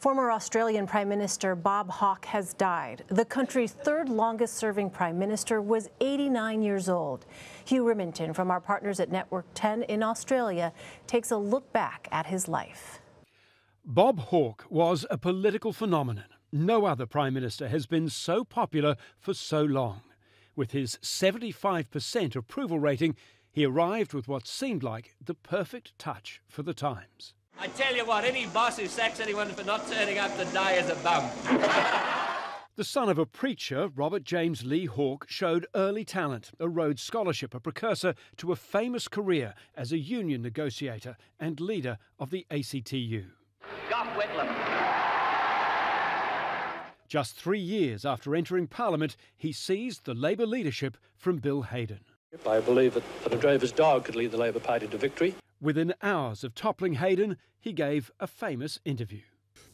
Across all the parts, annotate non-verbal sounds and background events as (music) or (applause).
Former Australian Prime Minister Bob Hawke has died. The country's third longest serving Prime Minister was 89 years old. Hugh Remington from our partners at Network 10 in Australia takes a look back at his life. Bob Hawke was a political phenomenon. No other Prime Minister has been so popular for so long. With his 75% approval rating, he arrived with what seemed like the perfect touch for the times. I tell you what, any boss who sacks anyone for not turning up to day is a bum. (laughs) The son of a preacher, Robert James Lee Hawke, showed early talent, a Rhodes Scholarship, a precursor to a famous career as a union negotiator and leader of the ACTU. Gough Whitlam. Just three years after entering Parliament, he seized the Labour leadership from Bill Hayden. I believe that, that a drover's dog could lead the Labour Party to victory. Within hours of toppling Hayden, he gave a famous interview.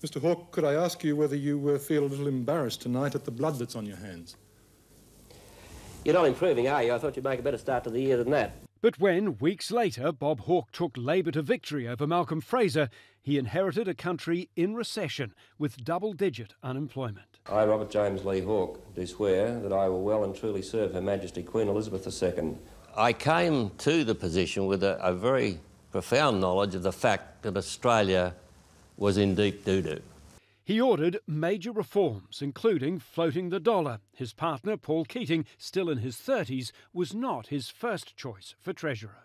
Mr. Hawke, could I ask you whether you uh, feel a little embarrassed tonight at the blood that's on your hands? You're not improving, are you? I thought you'd make a better start to the year than that. But when, weeks later, Bob Hawke took Labour to victory over Malcolm Fraser, he inherited a country in recession with double digit unemployment. I, Robert James Lee Hawke, do swear that I will well and truly serve Her Majesty Queen Elizabeth II. I came to the position with a, a very profound knowledge of the fact that Australia was in deep doo doo. He ordered major reforms, including floating the dollar. His partner, Paul Keating, still in his 30s, was not his first choice for Treasurer.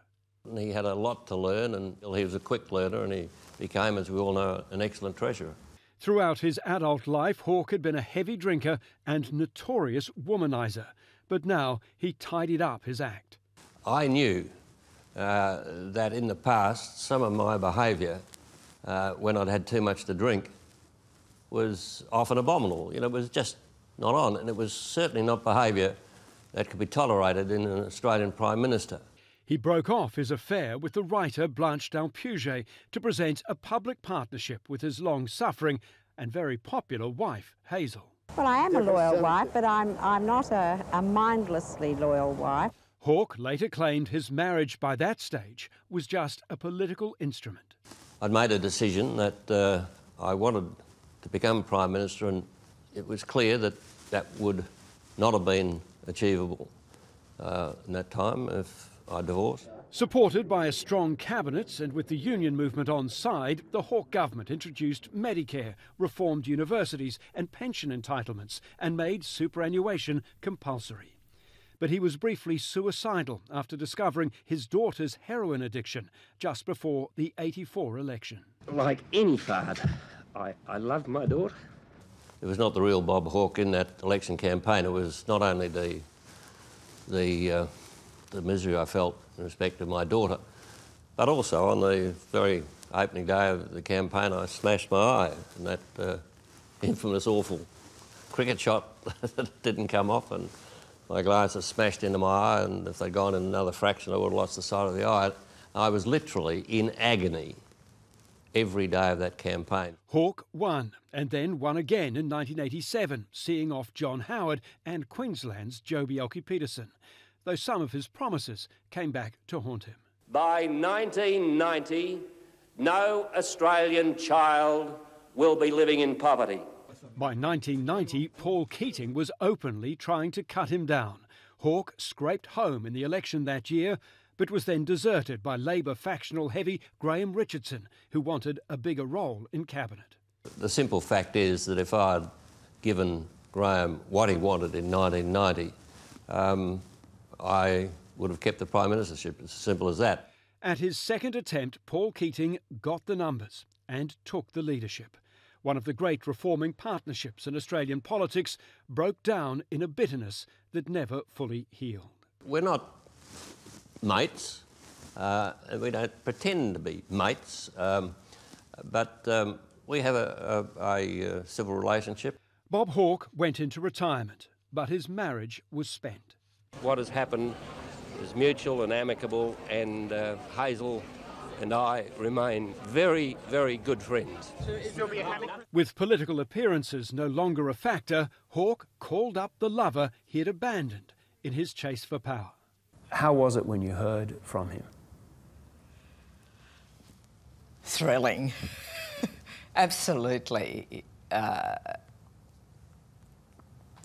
He had a lot to learn, and he was a quick learner, and he became, as we all know, an excellent treasurer. Throughout his adult life, Hawke had been a heavy drinker and notorious womanizer, but now he tidied up his act. I knew uh, that in the past, some of my behaviour uh, when I'd had too much to drink was often abominable. You know, it was just not on, and it was certainly not behaviour that could be tolerated in an Australian Prime Minister. He broke off his affair with the writer Blanche Dalpuget to present a public partnership with his long suffering and very popular wife, Hazel. Well, I am a loyal wife, but I'm, I'm not a, a mindlessly loyal wife. Hawke later claimed his marriage by that stage was just a political instrument. I'd made a decision that uh, I wanted to become Prime Minister, and it was clear that that would not have been achievable uh, in that time if I divorced. Supported by a strong cabinet and with the union movement on side, the Hawke government introduced Medicare, reformed universities and pension entitlements, and made superannuation compulsory but he was briefly suicidal after discovering his daughter's heroin addiction just before the 84 election. Like any fad, I, I love my daughter. It was not the real Bob Hawke in that election campaign. It was not only the, the, uh, the misery I felt in respect of my daughter, but also on the very opening day of the campaign, I smashed my eye in that uh, (laughs) infamous, awful cricket shot (laughs) that didn't come off. and my glasses smashed into my eye, and if they'd gone in another fraction, I would have lost the sight of the eye. I was literally in agony every day of that campaign. Hawke won, and then won again in 1987, seeing off John Howard and Queensland's Joe Bielke Peterson, though some of his promises came back to haunt him. By 1990, no Australian child will be living in poverty. By 1990, Paul Keating was openly trying to cut him down. Hawke scraped home in the election that year, but was then deserted by Labour factional heavy Graham Richardson, who wanted a bigger role in Cabinet. The simple fact is that if I had given Graham what he wanted in 1990, um, I would have kept the Prime Ministership. It's as simple as that. At his second attempt, Paul Keating got the numbers and took the leadership one of the great reforming partnerships in Australian politics, broke down in a bitterness that never fully healed. We're not mates, uh, and we don't pretend to be mates, um, but um, we have a, a, a uh, civil relationship. Bob Hawke went into retirement, but his marriage was spent. What has happened is mutual and amicable, and uh, Hazel and I remain very, very good friends. With political appearances no longer a factor, Hawke called up the lover he'd abandoned in his chase for power. How was it when you heard from him? Thrilling. (laughs) Absolutely uh,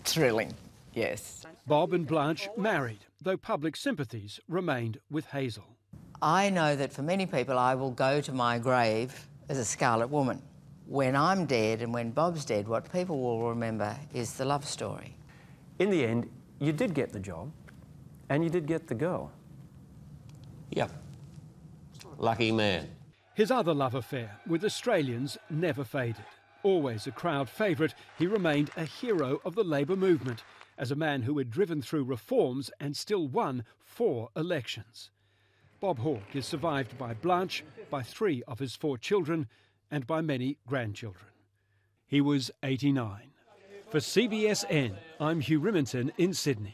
thrilling, yes. Bob and Blanche married, though public sympathies remained with Hazel. I know that for many people, I will go to my grave as a scarlet woman. When I'm dead and when Bob's dead, what people will remember is the love story. In the end, you did get the job and you did get the girl. Yep. Lucky man. His other love affair with Australians never faded. Always a crowd favourite, he remained a hero of the Labour movement as a man who had driven through reforms and still won four elections. Bob Hawke is survived by Blanche, by three of his four children, and by many grandchildren. He was 89. For CBSN, I'm Hugh Rimmington in Sydney.